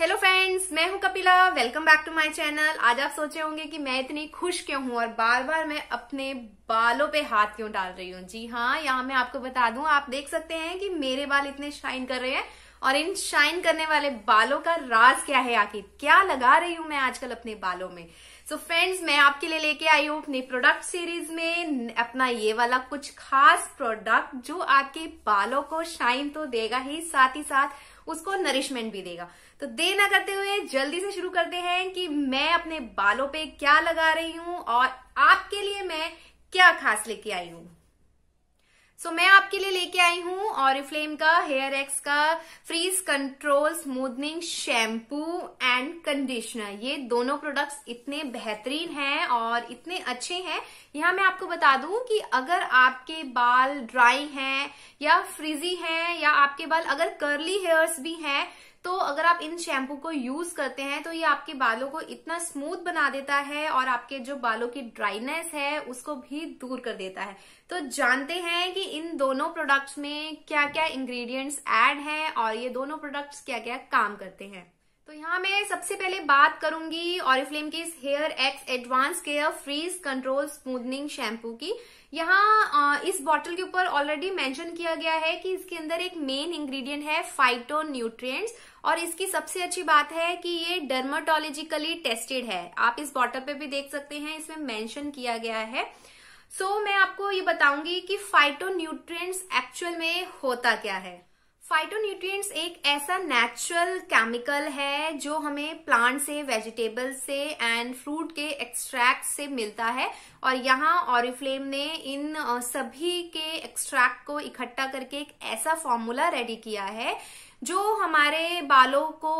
hello friends मैं हूं Kapila welcome back to my channel आज आप सोचे होंगे कि मैं इतनी खुश क्यों हूं और बार बार मैं अपने बालों पे हाथ क्यों डाल रही हूं जी हाँ यहाँ मैं आपको बता दूं आप देख सकते हैं कि मेरे बाल इतने शाइन कर रहे हैं और इन शाइन करने वाले बालों का राज क्या है आखिर क्या लगा रही हूं मैं आजकल अपने बालों में सो so फ्रेंड्स मैं आपके लिए लेके आई हूं अपने प्रोडक्ट सीरीज में अपना ये वाला कुछ खास प्रोडक्ट जो आपके बालों को शाइन तो देगा ही साथ ही साथ उसको नरिशमेंट भी देगा तो देर ना करते हुए जल्दी से शुरू करते हैं कि मैं अपने बालों पे क्या लगा रही हूं और आपके लिए मैं क्या खास लेके आई हूं सो so, मैं आपके लिए लेके आई हूँ ऑरिफ्लेम का हेयर एक्स का frizz control smoothening shampoo and conditioner ये दोनों प्रोडक्ट्स इतने बेहतरीन हैं और इतने अच्छे हैं यहाँ मैं आपको बता दूं कि अगर आपके बाल ड्राई हैं या फ्रीजी हैं या आपके बाल अगर कर्ली हेयर्स भी हैं तो अगर आप इन शैम्पू को यूज करते हैं तो ये आपके बालों को इतना स्मूथ बना देता है और आपके जो बालों की ड्राइनेस है उसको भी दूर कर देता है तो जानते हैं कि इन दोनों प्रोडक्ट्स में क्या क्या इंग्रेडिएंट्स ऐड हैं और ये दोनों प्रोडक्ट्स क्या क्या काम करते हैं तो यहाँ मैं सबसे पहले बात करूंगी ऑरिफ्लेम के इस hair X advance care frizz control smoothening shampoo की यहाँ इस बॉटल के ऊपर ऑलरेडी मेंशन किया गया है कि इसके अंदर एक मेन इंग्रेडिएंट है फाइटो न्यूट्रिएंट्स और इसकी सबसे अच्छी बात है कि ये डर्माटोलॉजिकली टेस्टेड है आप इस बॉटल पे भी देख सकते हैं इसमें मेंशन किया गया है सो so, मैं आपको ये बताऊंगी कि फाइटो न्यूट्रिएंट्स एक्चुअल में होता क्या है फाइटोन्यूट्रिएंट्स एक ऐसा नेचुरल केमिकल है जो हमें प्लांट से वेजिटेबल से एंड फ्रूट के एक्सट्रैक्ट से मिलता है और यहाँ ऑरिफ्लेम ने इन सभी के एक्सट्रैक्ट को इकट्ठा करके एक ऐसा फॉर्मूला रेडी किया है जो हमारे बालों को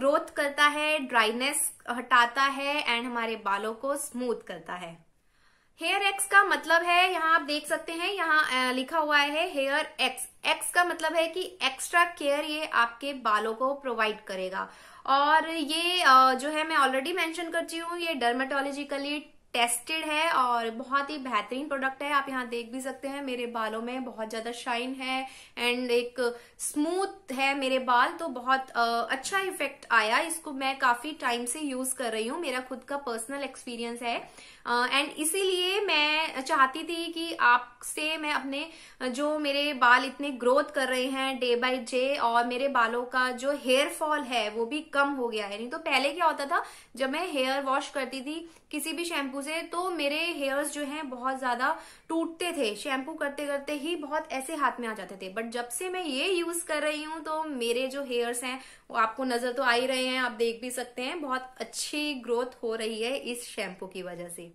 ग्रोथ करता है ड्राइनेस हटाता है एंड हमारे बालों को स्मूथ करता है हेयर एक्स का मतलब है यहाँ आप देख सकते हैं यहाँ लिखा हुआ है हेयर एक्स एक्स का मतलब है कि एक्स्ट्रा केयर ये आपके बालों को प्रोवाइड करेगा और ये जो है मैं ऑलरेडी मेंशन करती हूँ ये डर्मेटोलॉजिकली टेस्टेड है और बहुत ही बेहतरीन प्रोडक्ट है आप यहाँ देख भी सकते हैं मेरे बालों में बहुत ज्यादा शाइन है एंड एक स्मूथ है मेरे बाल तो बहुत अच्छा इफेक्ट आया इसको मैं काफी टाइम से यूज कर रही हूँ मेरा खुद का पर्सनल एक्सपीरियंस है एंड इसीलिए मैं चाहती थी कि आपसे मैं अपने जो मेरे बाल इतने ग्रोथ कर रहे हैं डे बाय डे और मेरे बालों का जो हेयर फॉल है वो भी कम हो गया है नहीं तो पहले क्या होता था जब मैं हेयर वॉश करती थी किसी भी शैम्पू मुझे तो मेरे हेयर्स जो हैं बहुत ज़्यादा टूटते थे शैम्पू करते करते ही बहुत ऐसे हाथ में आ जाते थे बट जब से मैं ये यूज़ कर रही हूँ तो मेरे जो हेयर्स हैं वो आपको नज़र तो आ ही रहे हैं आप देख भी सकते हैं बहुत अच्छी ग्रोथ हो रही है इस शैम्पू की वजह से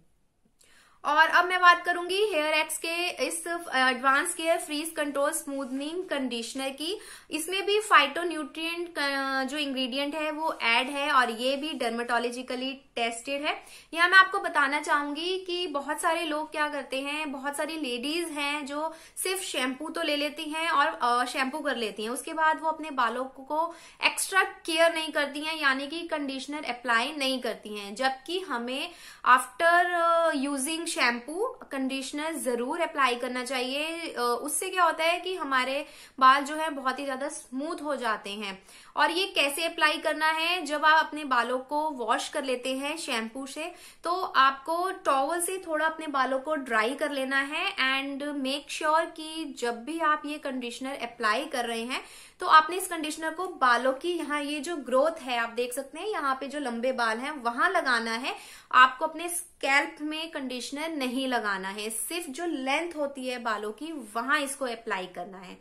और अब मैं बात करूंगी हेयर एक्स के इस advance care frizz control smoothening conditioner की इसमें भी फाइटो जो इंग्रेडिएंट है वो ऐड है और ये भी डर्माटोलॉजिकली टेस्टेड है यहाँ मैं आपको बताना चाहूंगी कि बहुत सारे लोग क्या करते हैं बहुत सारी लेडीज हैं जो सिर्फ शैम्पू तो ले लेती हैं और शैम्पू कर लेती हैं उसके बाद वो अपने बालों को एक्स्ट्रा केयर नहीं करती हैं यानी कि कंडीशनर अप्लाई नहीं करती हैं जबकि हमें आफ्टर यूजिंग शैम्पू कंडीशनर जरूर अप्लाई करना चाहिए उससे क्या होता है कि हमारे बाल जो है बहुत ही ज्यादा स्मूथ हो जाते हैं और ये कैसे अप्लाई करना है जब आप अपने बालों को वॉश कर लेते हैं शैम्पू से तो आपको टॉवल से थोड़ा अपने बालों को ड्राई कर लेना है एंड मेक श्योर कि जब भी आप ये कंडीशनर अप्लाई कर रहे हैं तो आपने इस कंडीशनर को बालों की यहाँ ये जो ग्रोथ है आप देख सकते हैं यहाँ पे जो लंबे बाल हैं वहां लगाना है आपको अपने स्कैल्प में कंडीशनर है नहीं लगाना है सिर्फ जो लेंथ होती है बालों की वहां इसको अप्लाई करना है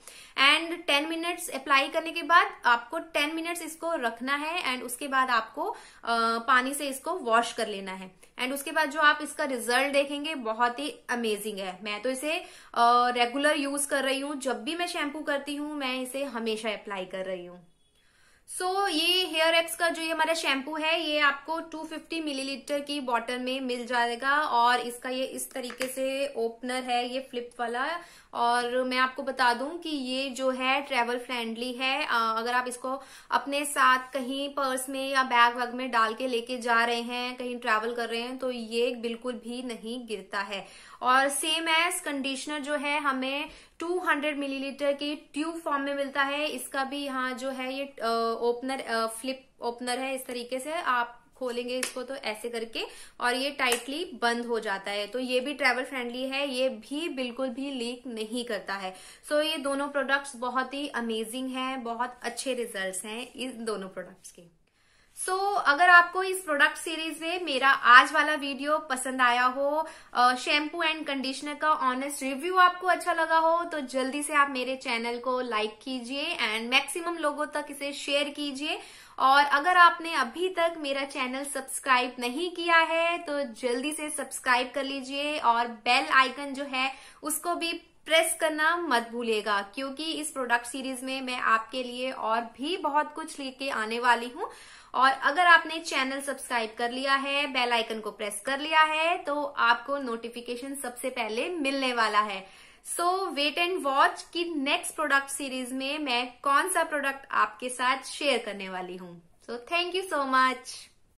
एंड टेन मिनट्स अप्लाई करने के बाद आपको टेन मिनट्स इसको रखना है एंड उसके बाद आपको आ, पानी से इसको वॉश कर लेना है एंड उसके बाद जो आप इसका रिजल्ट देखेंगे बहुत ही अमेजिंग है मैं तो इसे रेगुलर यूज कर रही हूँ जब भी मैं शैम्पू करती हूँ मैं इसे हमेशा अप्लाई कर रही हूँ सो so, ये हेयर एक्स का जो ये हमारा शैम्पू है ये आपको 250 मिलीलीटर की बॉटल में मिल जाएगा और इसका ये इस तरीके से ओपनर है ये फ्लिप वाला और मैं आपको बता दूं कि ये जो है ट्रेवल फ्रेंडली है अगर आप इसको अपने साथ कहीं पर्स में या बैग वैग में डाल के लेके जा रहे हैं कहीं ट्रेवल कर रहे हैं तो ये बिल्कुल भी नहीं गिरता है और सेम एज कंडीशनर जो है हमें 200 मिलीलीटर के ट्यूब फॉर्म में मिलता है इसका भी यहाँ जो है ये आ, ओपनर फ्लिप ओपनर है इस तरीके से आप खोलेंगे इसको तो ऐसे करके और ये टाइटली बंद हो जाता है तो ये भी ट्रैवल फ्रेंडली है ये भी बिल्कुल भी लीक नहीं करता है सो so, ये दोनों प्रोडक्ट्स बहुत ही अमेजिंग हैं बहुत अच्छे रिजल्ट्स हैं इन दोनों प्रोडक्ट्स के सो so, अगर आपको इस प्रोडक्ट सीरीज में मेरा आज वाला वीडियो पसंद आया हो शैम्पू एंड कंडीशनर का ऑनेस्ट रिव्यू आपको अच्छा लगा हो तो जल्दी से आप मेरे चैनल को लाइक कीजिए एंड मैक्सिमम लोगों तक इसे शेयर कीजिए और अगर आपने अभी तक मेरा चैनल सब्सक्राइब नहीं किया है तो जल्दी से सब्सक्राइब कर लीजिए और बेल आइकन जो है उसको भी प्रेस करना मत भूलेगा क्योंकि इस प्रोडक्ट सीरीज में मैं आपके लिए और भी बहुत कुछ लेके आने वाली हूँ और अगर आपने चैनल सब्सक्राइब कर लिया है बेल आइकन को प्रेस कर लिया है तो आपको नोटिफिकेशन सबसे पहले मिलने वाला है सो वेट एंड वॉच की नेक्स्ट प्रोडक्ट सीरीज में मैं कौन सा प्रोडक्ट आपके साथ शेयर करने वाली हूँ so thank you so much